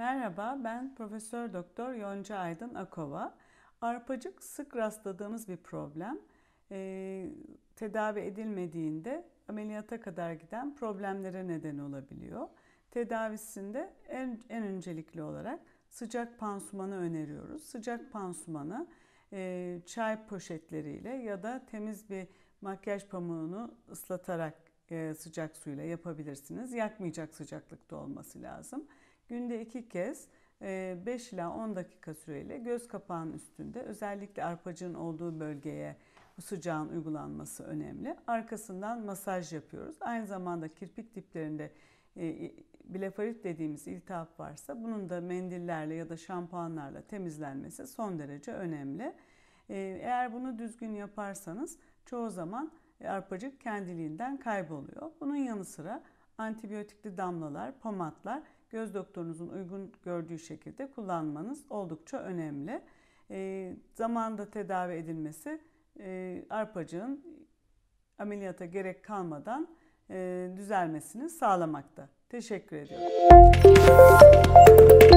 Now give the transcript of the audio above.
Merhaba, ben Profesör Doktor Yonca Aydın Akova. Arpacık sık rastladığımız bir problem. E, tedavi edilmediğinde ameliyata kadar giden problemlere neden olabiliyor. Tedavisinde en, en öncelikli olarak sıcak pansumanı öneriyoruz. Sıcak pansumanı e, çay poşetleriyle ya da temiz bir makyaj pamuğunu ıslatarak e, sıcak suyla yapabilirsiniz. Yakmayacak sıcaklıkta olması lazım. Günde iki kez 5 e, ila 10 dakika süreyle göz kapağının üstünde özellikle arpacığın olduğu bölgeye bu sıcağın uygulanması önemli. Arkasından masaj yapıyoruz. Aynı zamanda kirpik diplerinde e, blefarit dediğimiz iltihap varsa bunun da mendillerle ya da şampuanlarla temizlenmesi son derece önemli. E, eğer bunu düzgün yaparsanız çoğu zaman arpacık kendiliğinden kayboluyor. Bunun yanı sıra antibiyotikli damlalar, pomatlar göz doktorunuzun uygun gördüğü şekilde kullanmanız oldukça önemli. E, zamanda tedavi edilmesi e, arpacığın ameliyata gerek kalmadan e, düzelmesini sağlamakta. Teşekkür ediyorum.